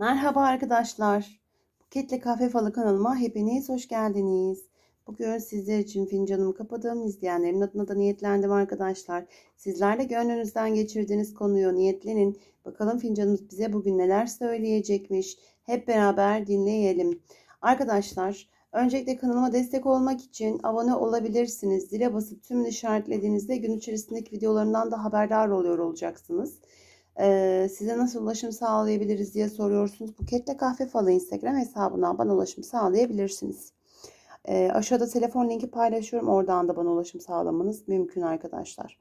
Merhaba arkadaşlar. Buketle Kahve Falı kanalıma hepiniz hoş geldiniz. Bugün sizler için fincanımı kapadığım izleyenlerin adına da niyetlendim arkadaşlar. Sizler de gönlünüzden geçirdiğiniz konuyu niyetlenin. Bakalım fincanımız bize bugün neler söyleyecekmiş. Hep beraber dinleyelim. Arkadaşlar öncelikle kanalıma destek olmak için abone olabilirsiniz. Zile basıp tüm işaretlediğinizde gün içerisindeki videolarından da haberdar oluyor olacaksınız. Ee, size nasıl ulaşım sağlayabiliriz diye soruyorsunuz. Buketle Kahve Falı Instagram hesabından bana ulaşım sağlayabilirsiniz. E, aşağıda telefon linki paylaşıyorum. Oradan da bana ulaşım sağlamanız mümkün arkadaşlar.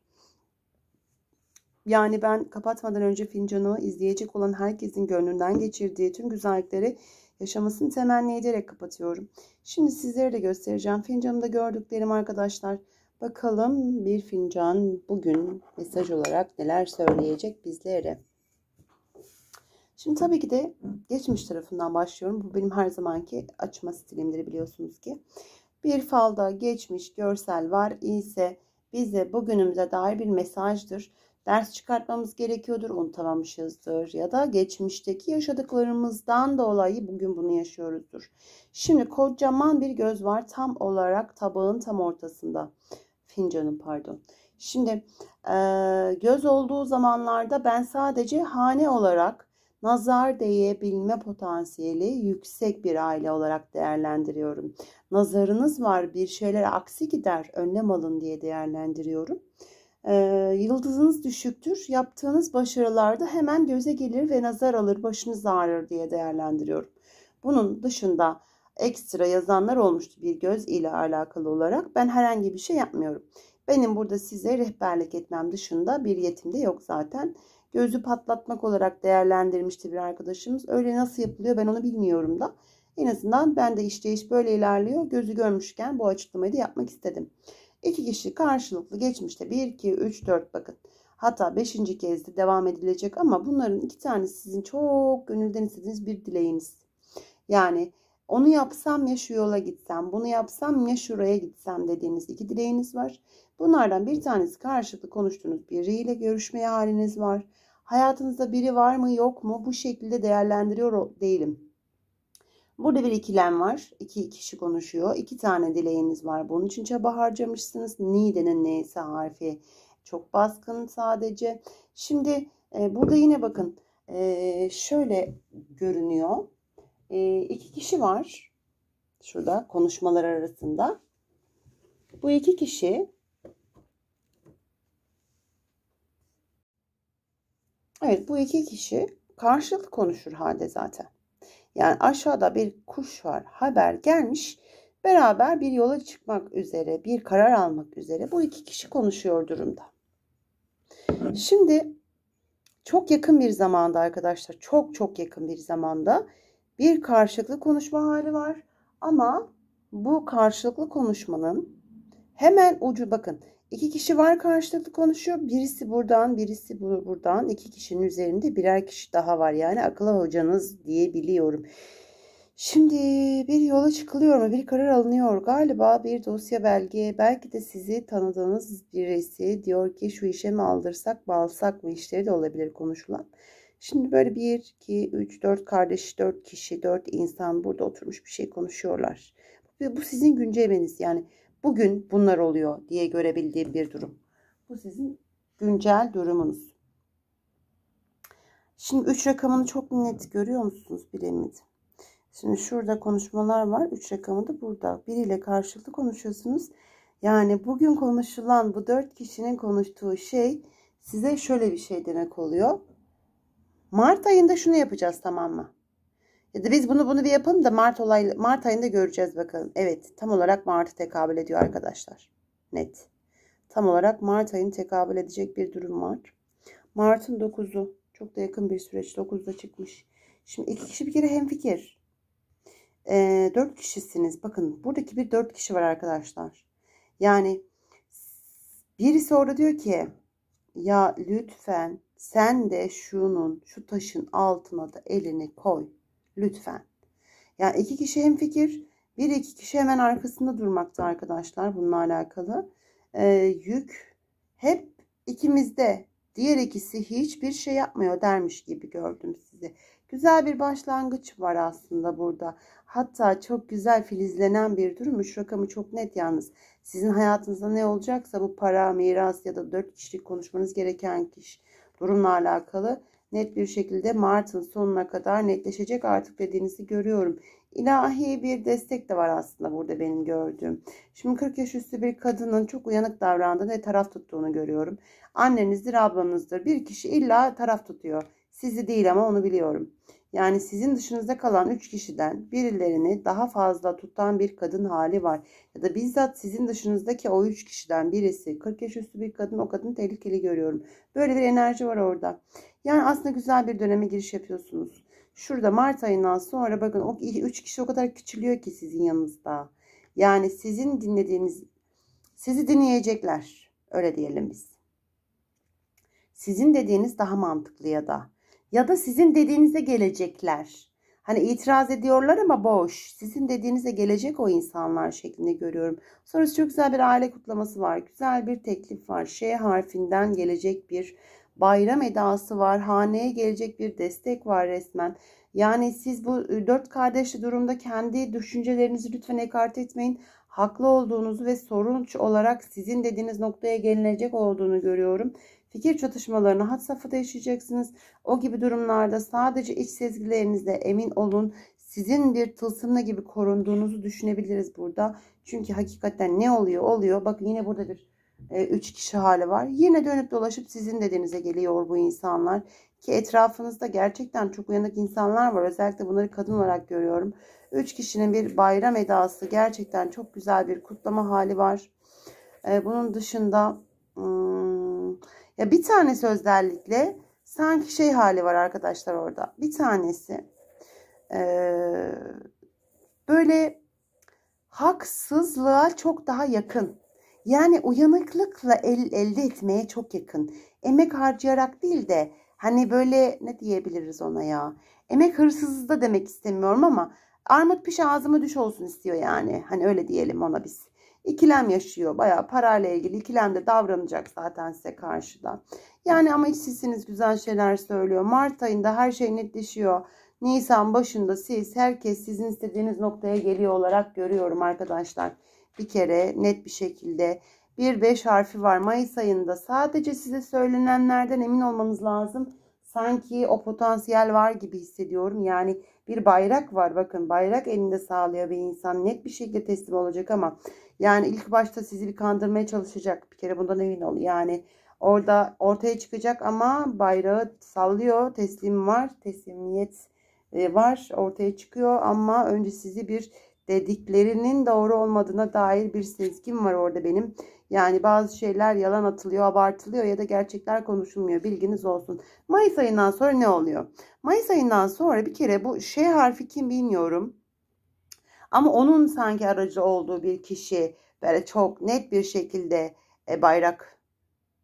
Yani ben kapatmadan önce fincanı izleyecek olan herkesin gönlünden geçirdiği tüm güzellikleri yaşamasını temenni ederek kapatıyorum. Şimdi sizlere de göstereceğim. Fincanımda gördüklerim arkadaşlar. Arkadaşlar Bakalım bir fincan bugün mesaj olarak neler söyleyecek bizlere. Şimdi tabii ki de geçmiş tarafından başlıyorum. Bu benim her zamanki açma stilimdir biliyorsunuz ki. Bir falda geçmiş görsel var ise bize bugünümüze dair bir mesajdır. Ders çıkartmamız gerekiyordur, unutamamışızdır ya da geçmişteki yaşadıklarımızdan dolayı bugün bunu yaşıyoruzdur. Şimdi kocaman bir göz var tam olarak tabağın tam ortasında fincanım pardon. Şimdi göz olduğu zamanlarda ben sadece hane olarak nazar değebilme potansiyeli yüksek bir aile olarak değerlendiriyorum. Nazarınız var bir şeyler aksi gider önlem alın diye değerlendiriyorum. yıldızınız düşüktür yaptığınız başarılarda hemen göze gelir ve nazar alır başınız ağrır diye değerlendiriyorum. Bunun dışında ekstra yazanlar olmuştu bir göz ile alakalı olarak. Ben herhangi bir şey yapmıyorum. Benim burada size rehberlik etmem dışında bir yetim de yok zaten. Gözü patlatmak olarak değerlendirmişti bir arkadaşımız. Öyle nasıl yapılıyor ben onu bilmiyorum da. En azından ben de işleyiş böyle ilerliyor. Gözü görmüşken bu açıklamayı da yapmak istedim. İki kişi karşılıklı geçmişte 1, 2, 3, 4 bakın. Hatta 5. kez de devam edilecek ama bunların iki tanesi sizin çok gönülden istediğiniz bir dileğiniz. Yani onu yapsam ya şu yola gitsem, bunu yapsam ya şuraya gitsem dediğiniz iki dileğiniz var. Bunlardan bir tanesi karşılıklı konuştuğunuz biriyle görüşmeye haliniz var. Hayatınızda biri var mı yok mu bu şekilde değerlendiriyor değilim. Burada bir ikilem var. İki kişi konuşuyor. İki tane dileğiniz var. Bunun için çaba harcamışsınız. Nide'nin neyse harfi çok baskın sadece. Şimdi e, burada yine bakın e, şöyle görünüyor e, iki kişi var. Şurada konuşmalar arasında. Bu iki kişi Evet bu iki kişi karşılıklı konuşur halde zaten. Yani aşağıda bir kuş var haber gelmiş beraber bir yola çıkmak üzere bir karar almak üzere bu iki kişi konuşuyor durumda. Şimdi çok yakın bir zamanda arkadaşlar çok çok yakın bir zamanda bir karşılıklı konuşma hali var. Ama bu karşılıklı konuşmanın hemen ucu bakın iki kişi var karşılıklı konuşuyor. Birisi buradan birisi buradan iki kişinin üzerinde birer kişi daha var. Yani akıl hocanız diyebiliyorum. Şimdi bir yola çıkılıyor mu? Bir karar alınıyor. Galiba bir dosya belge, belki de sizi tanıdığınız birisi diyor ki şu işe mi aldırsak mı alsak mı işleri de olabilir konuşulan. Şimdi böyle 1, 2, 3, 4 kardeş, 4 kişi, 4 insan burada oturmuş bir şey konuşuyorlar. Ve bu sizin güncelmeniz yani bugün bunlar oluyor diye görebildiğim bir durum. Bu sizin güncel durumunuz. Şimdi 3 rakamını çok net görüyor musunuz bilemedim. Şimdi şurada konuşmalar var. 3 rakamı da burada. Biriyle karşılıklı konuşuyorsunuz. Yani bugün konuşulan bu 4 kişinin konuştuğu şey size şöyle bir şey demek oluyor. Mart ayında şunu yapacağız tamam mı? Ya da biz bunu bunu bir yapalım da Mart olay Mart ayında göreceğiz bakalım. Evet, tam olarak Mart'a tekabül ediyor arkadaşlar. Net. Tam olarak Mart ayını tekabül edecek bir durum var. Mart'ın 9'u çok da yakın bir süreç 9'da çıkmış. Şimdi iki kişi bir kere hemfikir. E, ee, 4 kişisiniz. Bakın buradaki bir 4 kişi var arkadaşlar. Yani birisi orada diyor ki ya lütfen sen de şunun şu taşın altına da elini koy lütfen. Yani iki kişi hem fikir, bir iki kişi hemen arkasında durmakta arkadaşlar bununla alakalı. Ee, yük hep ikimizde. Diğer ikisi hiçbir şey yapmıyor dermiş gibi gördüm sizi. Güzel bir başlangıç var aslında burada. Hatta çok güzel filizlenen bir durum. Üç rakamı çok net yalnız. Sizin hayatınızda ne olacaksa bu para, miras ya da dört kişilik konuşmanız gereken kişi durumla alakalı net bir şekilde Mart'ın sonuna kadar netleşecek artık dediğinizi görüyorum. İlahi bir destek de var aslında burada benim gördüğüm. Şimdi 40 yaş üstü bir kadının çok uyanık davrandığını ve taraf tuttuğunu görüyorum. Annenizdir, ablanızdır. Bir kişi illa taraf tutuyor. Sizi değil ama onu biliyorum. Yani sizin dışınızda kalan 3 kişiden birilerini daha fazla tutan bir kadın hali var. Ya da bizzat sizin dışınızdaki o 3 kişiden birisi 40 yaş üstü bir kadın o kadını tehlikeli görüyorum. Böyle bir enerji var orada. Yani aslında güzel bir döneme giriş yapıyorsunuz. Şurada Mart ayından sonra bakın o 3 kişi o kadar küçülüyor ki sizin yanınızda. Yani sizin dinlediğiniz sizi dinleyecekler. Öyle diyelim biz. Sizin dediğiniz daha mantıklı ya da ya da sizin dediğinize gelecekler. Hani itiraz ediyorlar ama boş. Sizin dediğinize gelecek o insanlar şeklinde görüyorum. Sonrası çok güzel bir aile kutlaması var. Güzel bir teklif var. Ş harfinden gelecek bir bayram edası var. Haneye gelecek bir destek var resmen. Yani siz bu ıı, dört kardeşli durumda kendi düşüncelerinizi lütfen ekart etmeyin. Haklı olduğunuzu ve sorunç olarak sizin dediğiniz noktaya gelinecek olduğunu görüyorum. Fikir çatışmalarını hat safhada yaşayacaksınız. O gibi durumlarda sadece iç sezgilerinizle emin olun. Sizin bir tılsımla gibi korunduğunuzu düşünebiliriz burada. Çünkü hakikaten ne oluyor oluyor. Bakın yine burada bir e, üç kişi hali var. Yine dönüp dolaşıp sizin dedenize geliyor bu insanlar. Ki etrafınızda gerçekten çok uyanık insanlar var. Özellikle bunları kadın olarak görüyorum. Üç kişinin bir bayram edası gerçekten çok güzel bir kutlama hali var. E, bunun dışında... Hmm, ya bir tanesi özellikle sanki şey hali var arkadaşlar orada. Bir tanesi e, böyle haksızlığa çok daha yakın. Yani uyanıklıkla el, elde etmeye çok yakın. Emek harcayarak değil de hani böyle ne diyebiliriz ona ya. Emek hırsızlığı da demek istemiyorum ama armut piş ağzıma düş olsun istiyor yani. Hani öyle diyelim ona biz ikilem yaşıyor. Bayağı parayla ilgili ikilemde davranacak zaten size karşıda. Yani ama sizsiniz güzel şeyler söylüyor. Mart ayında her şey netleşiyor. Nisan başında siz herkes sizin istediğiniz noktaya geliyor olarak görüyorum arkadaşlar. Bir kere net bir şekilde bir beş harfi var Mayıs ayında. Sadece size söylenenlerden emin olmanız lazım. Sanki o potansiyel var gibi hissediyorum. Yani bir bayrak var bakın bayrak elinde sağlıyor bir insan net bir şekilde teslim olacak ama yani ilk başta sizi bir kandırmaya çalışacak. Bir kere bundan emin olun. Yani orada ortaya çıkacak ama bayrağı sallıyor. Teslim var. Teslimiyet e, var. Ortaya çıkıyor ama önce sizi bir dediklerinin doğru olmadığına dair bir sezgim var orada benim. Yani bazı şeyler yalan atılıyor, abartılıyor ya da gerçekler konuşulmuyor. Bilginiz olsun. Mayıs ayından sonra ne oluyor? Mayıs ayından sonra bir kere bu şey harfi kim bilmiyorum. Ama onun sanki aracı olduğu bir kişi böyle çok net bir şekilde e, bayrak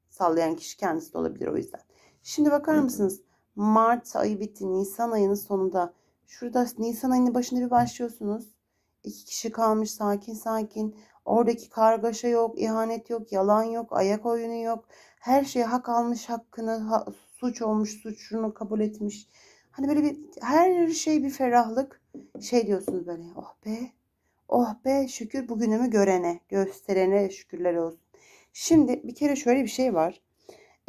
sallayan kişi kendisi de olabilir o yüzden. Şimdi bakar mısınız? Mart ayı bitti. Nisan ayının sonunda. Şurada Nisan ayının başında bir başlıyorsunuz. İki kişi kalmış sakin sakin. Oradaki kargaşa yok, ihanet yok, yalan yok, ayak oyunu yok. Her şey hak almış hakkını, ha, suç olmuş, suçunu kabul etmiş. Hani böyle bir her şey bir ferahlık şey diyorsunuz böyle oh be oh be şükür bugünümü görene gösterene şükürler olsun. Şimdi bir kere şöyle bir şey var.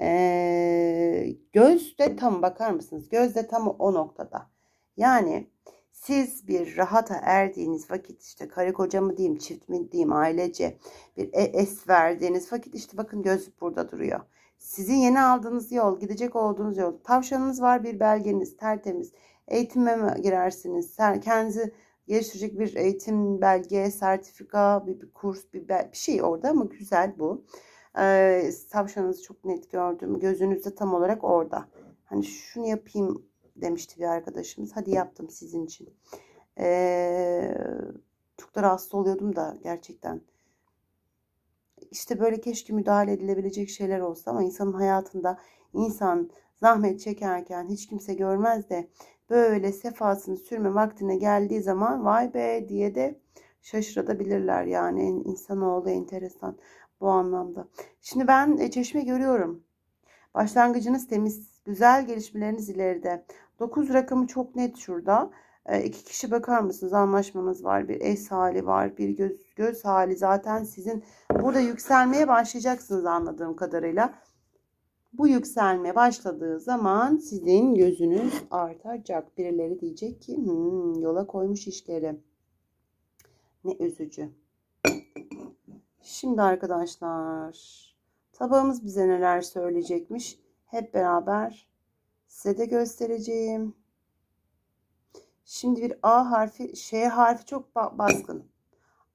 Ee, gözde tam bakar mısınız? Gözde tam o noktada. Yani siz bir rahata erdiğiniz vakit işte karı koca mı diyeyim çift mi diyeyim ailece bir e, es verdiğiniz vakit işte bakın göz burada duruyor. Sizin yeni aldığınız yol, gidecek olduğunuz yol. Tavşanınız var bir belgeniz tertemiz. Eğitime mi girersiniz? Kendinizi geliştirecek bir eğitim, belge, sertifika, bir, bir kurs, bir, bir şey orada ama güzel bu. Ee, tavşanınızı çok net gördüm. Gözünüzde tam olarak orada. Hani şunu yapayım demişti bir arkadaşımız. Hadi yaptım sizin için. Ee, çok da rahatsız oluyordum da gerçekten işte böyle keşke müdahale edilebilecek şeyler olsa ama insanın hayatında insan zahmet çekerken hiç kimse görmez de böyle sefasını sürme vaktine geldiği zaman vay be diye de şaşırabilirler yani insanoğlu enteresan bu anlamda. Şimdi ben e, çeşme görüyorum. Başlangıcınız temiz, güzel gelişmeleriniz ileride. 9 rakamı çok net şurada. E, iki kişi bakar mısınız? Anlaşmanız var. Bir es hali var. Bir göz, göz hali. Zaten sizin burada yükselmeye başlayacaksınız anladığım kadarıyla. Bu yükselme başladığı zaman sizin gözünüz artacak. Birileri diyecek ki hmm, yola koymuş işleri. Ne üzücü. Şimdi arkadaşlar tabağımız bize neler söyleyecekmiş hep beraber size de göstereceğim. Şimdi bir A harfi, Ş harfi çok baskın.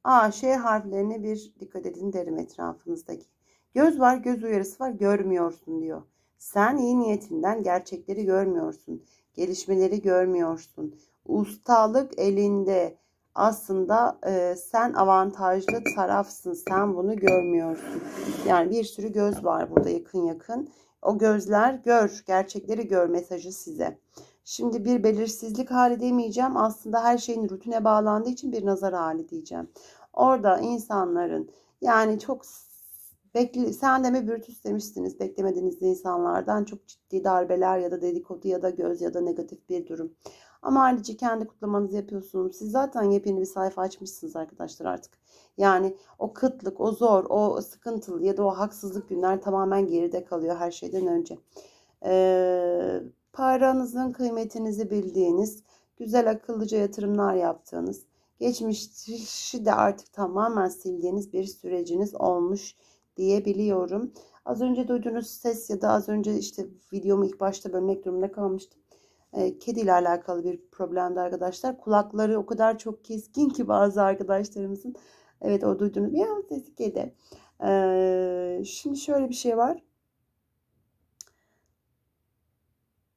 A, Ş harflerine bir dikkat edin derim etrafınızdaki. Göz var, göz uyarısı var, görmüyorsun diyor. Sen iyi niyetinden gerçekleri görmüyorsun. Gelişmeleri görmüyorsun. Ustalık elinde. Aslında e, sen avantajlı tarafsın. Sen bunu görmüyorsun. Yani bir sürü göz var burada yakın yakın. O gözler gör, gerçekleri gör mesajı size. Şimdi bir belirsizlik hali demeyeceğim. Aslında her şeyin rutine bağlandığı için bir nazar hali diyeceğim. Orada insanların yani çok bekle, sen deme bürütüs demişsiniz beklemediğiniz insanlardan çok ciddi darbeler ya da dedikodu ya da göz ya da negatif bir durum. Ama ayrıca kendi kutlamanızı yapıyorsunuz. Siz zaten yepyeni bir sayfa açmışsınız arkadaşlar artık. Yani o kıtlık, o zor, o sıkıntılı ya da o haksızlık günler tamamen geride kalıyor her şeyden önce. Ee, paranızın kıymetinizi bildiğiniz, güzel akıllıca yatırımlar yaptığınız, geçmişi de artık tamamen sildiğiniz bir süreciniz olmuş diyebiliyorum. Az önce duyduğunuz ses ya da az önce işte videomu ilk başta bölmek durumunda kalmıştım. Ee, kedi ile alakalı bir problemdi arkadaşlar. Kulakları o kadar çok keskin ki bazı arkadaşlarımızın. Evet o duyduğunuz ya sesi kedi. Ee, şimdi şöyle bir şey var.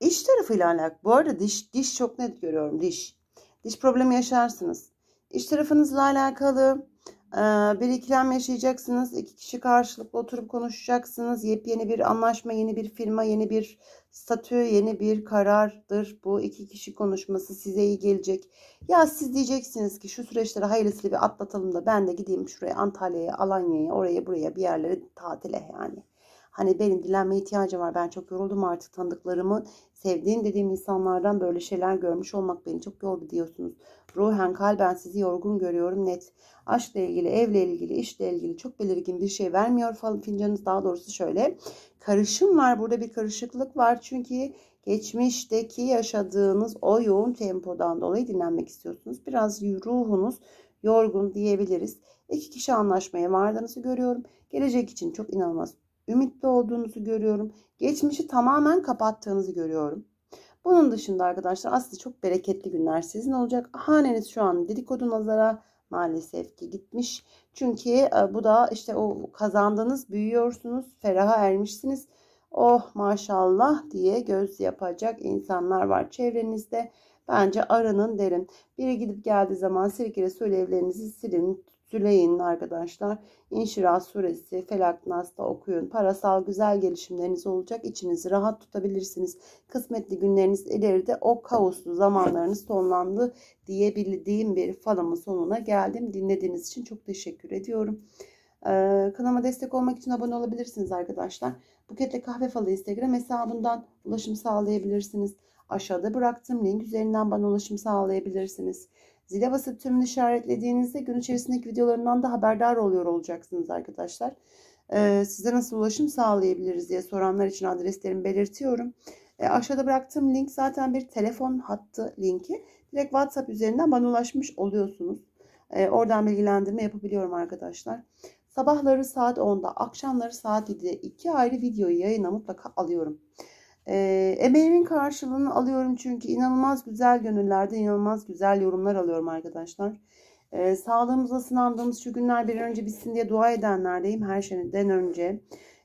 İş tarafıyla alakalı. Bu arada diş, diş çok net görüyorum diş. Diş problemi yaşarsınız. İş tarafınızla alakalı bir ikilem yaşayacaksınız. İki kişi karşılıklı oturup konuşacaksınız. Yepyeni bir anlaşma, yeni bir firma, yeni bir statü, yeni bir karardır. Bu iki kişi konuşması size iyi gelecek. Ya siz diyeceksiniz ki şu süreçleri hayırlısıyla bir atlatalım da ben de gideyim şuraya Antalya'ya, Alanya'ya, oraya buraya bir yerlere tatile yani. Hani benim dilenme ihtiyacı var. Ben çok yoruldum artık tanıdıklarımın. Sevdiğim dediğim insanlardan böyle şeyler görmüş olmak beni çok yordu diyorsunuz. Ruhen kalben sizi yorgun görüyorum net. Aşkla ilgili, evle ilgili, işle ilgili çok belirgin bir şey vermiyor falan fincanınız. Daha doğrusu şöyle. Karışım var. Burada bir karışıklık var. Çünkü geçmişteki yaşadığınız o yoğun tempodan dolayı dinlenmek istiyorsunuz. Biraz ruhunuz yorgun diyebiliriz. İki kişi anlaşmaya vardığınızı görüyorum. Gelecek için çok inanılmaz ümitli olduğunuzu görüyorum. Geçmişi tamamen kapattığınızı görüyorum. Bunun dışında arkadaşlar aslında çok bereketli günler sizin olacak. Haneniz şu an dedikodu nazara maalesef ki gitmiş. Çünkü e, bu da işte o kazandınız, büyüyorsunuz, feraha ermişsiniz. Oh maşallah diye göz yapacak insanlar var çevrenizde. Bence arının derin. Biri gidip geldiği zaman sirkeli söyle evlerinizi silin, Züleyin'in arkadaşlar. İnşiraz suresi Felak Nas'ta okuyun. Parasal güzel gelişimleriniz olacak. İçinizi rahat tutabilirsiniz. Kısmetli günleriniz ileride o kaoslu zamanlarınız sonlandı diyebildiğim bir falımın sonuna geldim. Dinlediğiniz için çok teşekkür ediyorum. Ee, kanalıma destek olmak için abone olabilirsiniz arkadaşlar. Buketle Kahve Falı Instagram hesabından ulaşım sağlayabilirsiniz. Aşağıda bıraktığım link üzerinden bana ulaşım sağlayabilirsiniz. Zile basıp tümünü işaretlediğinizde gün içerisindeki videolarından da haberdar oluyor olacaksınız arkadaşlar. Ee, size nasıl ulaşım sağlayabiliriz diye soranlar için adreslerimi belirtiyorum. E, aşağıda bıraktığım link zaten bir telefon hattı linki. Direkt WhatsApp üzerinden bana ulaşmış oluyorsunuz. E, oradan bilgilendirme yapabiliyorum arkadaşlar. Sabahları saat 10'da, akşamları saat 7'de iki ayrı videoyu yayına mutlaka alıyorum. E, emeğimin karşılığını alıyorum çünkü inanılmaz güzel gönüllerde inanılmaz güzel yorumlar alıyorum arkadaşlar. E, sağlığımıza sınandığımız şu günler bir önce bitsin diye dua edenlerdeyim her şeyden önce.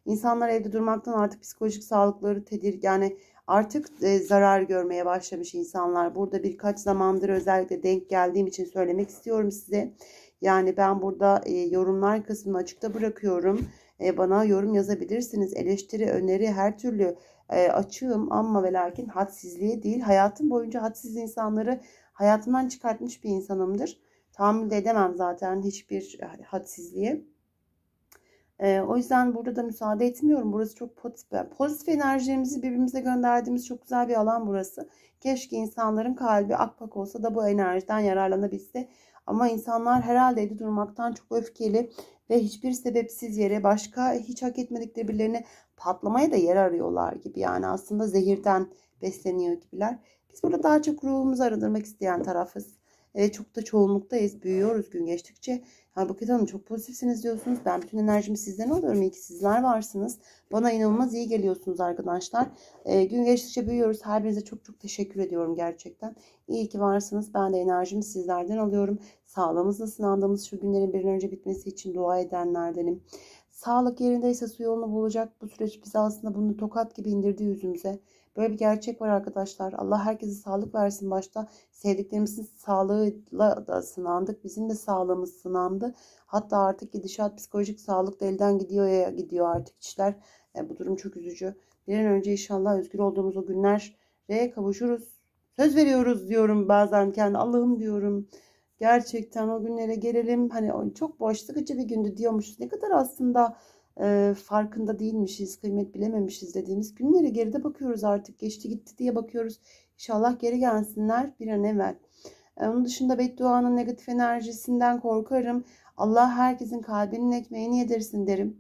İnsanlar evde durmaktan artık psikolojik sağlıkları tedir yani artık e, zarar görmeye başlamış insanlar. Burada birkaç zamandır özellikle denk geldiğim için söylemek istiyorum size. Yani ben burada e, yorumlar kısmını açıkta bırakıyorum. E, bana yorum yazabilirsiniz. Eleştiri, öneri, her türlü e, açığım ama ve lakin hadsizliğe değil. Hayatım boyunca hadsiz insanları hayatımdan çıkartmış bir insanımdır. Tahammül de edemem zaten hiçbir e, hadsizliğe. E, o yüzden burada da müsaade etmiyorum. Burası çok pozitif. Pozitif enerjimizi birbirimize gönderdiğimiz çok güzel bir alan burası. Keşke insanların kalbi akpak olsa da bu enerjiden yararlanabilse. Ama insanlar herhalde evde durmaktan çok öfkeli ve hiçbir sebepsiz yere başka hiç hak etmedikleri birilerine patlamaya da yer arıyorlar gibi. Yani aslında zehirden besleniyor gibiler. Biz burada daha çok ruhumuzu arındırmak isteyen tarafız. Evet çok da çoğunluktayız. Büyüyoruz gün geçtikçe. Yani Buket Hanım çok pozitifsiniz diyorsunuz. Ben bütün enerjimi sizden alıyorum. İyi ki sizler varsınız. Bana inanılmaz iyi geliyorsunuz arkadaşlar. Ee, gün geçtikçe büyüyoruz. Her birinize çok çok teşekkür ediyorum gerçekten. İyi ki varsınız. Ben de enerjimi sizlerden alıyorum. Sağlığımızla sınandığımız şu günlerin bir an önce bitmesi için dua edenlerdenim. Sağlık yerindeyse su yolunu bulacak. Bu süreç bize aslında bunu tokat gibi indirdi yüzümüze. Böyle bir gerçek var arkadaşlar. Allah herkese sağlık versin başta. Sevdiklerimizin sağlığıyla da sınandık. Bizim de sağlığımız sınandı. Hatta artık gidişat psikolojik sağlık da elden gidiyor ya gidiyor artık işler. Yani e, bu durum çok üzücü. Bir an önce inşallah özgür olduğumuz o günlere kavuşuruz. Söz veriyoruz diyorum bazen kendi Allah'ım diyorum gerçekten o günlere gelelim. Hani çok boş sıkıcı bir gündü diyormuşuz. Ne kadar aslında farkında değilmişiz, kıymet bilememişiz dediğimiz günleri geride bakıyoruz artık. Geçti gitti diye bakıyoruz. İnşallah geri gelsinler bir an evvel. onun dışında bedduanın negatif enerjisinden korkarım. Allah herkesin kalbinin ekmeğini yedirsin derim.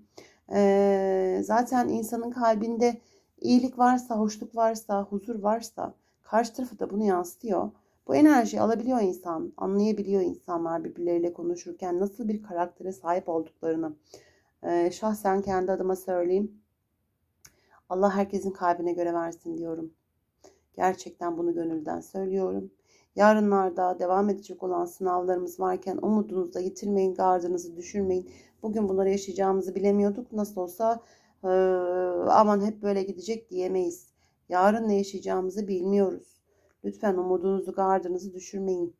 zaten insanın kalbinde iyilik varsa, hoşluk varsa, huzur varsa karşı tarafı da bunu yansıtıyor. Bu enerjiyi alabiliyor insan, anlayabiliyor insanlar birbirleriyle konuşurken nasıl bir karaktere sahip olduklarını. Ee, şahsen kendi adıma söyleyeyim. Allah herkesin kalbine göre versin diyorum. Gerçekten bunu gönülden söylüyorum. Yarınlarda devam edecek olan sınavlarımız varken umudunuzu da yitirmeyin, gardınızı düşürmeyin. Bugün bunları yaşayacağımızı bilemiyorduk. Nasıl olsa e, aman hep böyle gidecek diyemeyiz. Yarın ne yaşayacağımızı bilmiyoruz. Lütfen umudunuzu, gardınızı düşürmeyin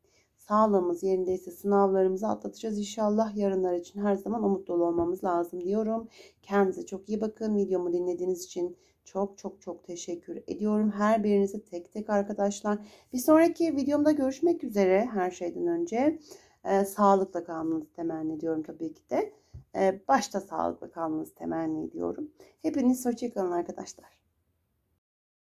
sağlığımız yerindeyse sınavlarımızı atlatacağız. İnşallah yarınlar için her zaman umut dolu olmamız lazım diyorum. Kendinize çok iyi bakın. Videomu dinlediğiniz için çok çok çok teşekkür ediyorum. Her birinize tek tek arkadaşlar. Bir sonraki videomda görüşmek üzere her şeyden önce. E, sağlıkla kalmanızı temenni ediyorum tabii ki de. E, başta sağlıkla kalmanızı temenni ediyorum. Hepiniz hoşçakalın arkadaşlar.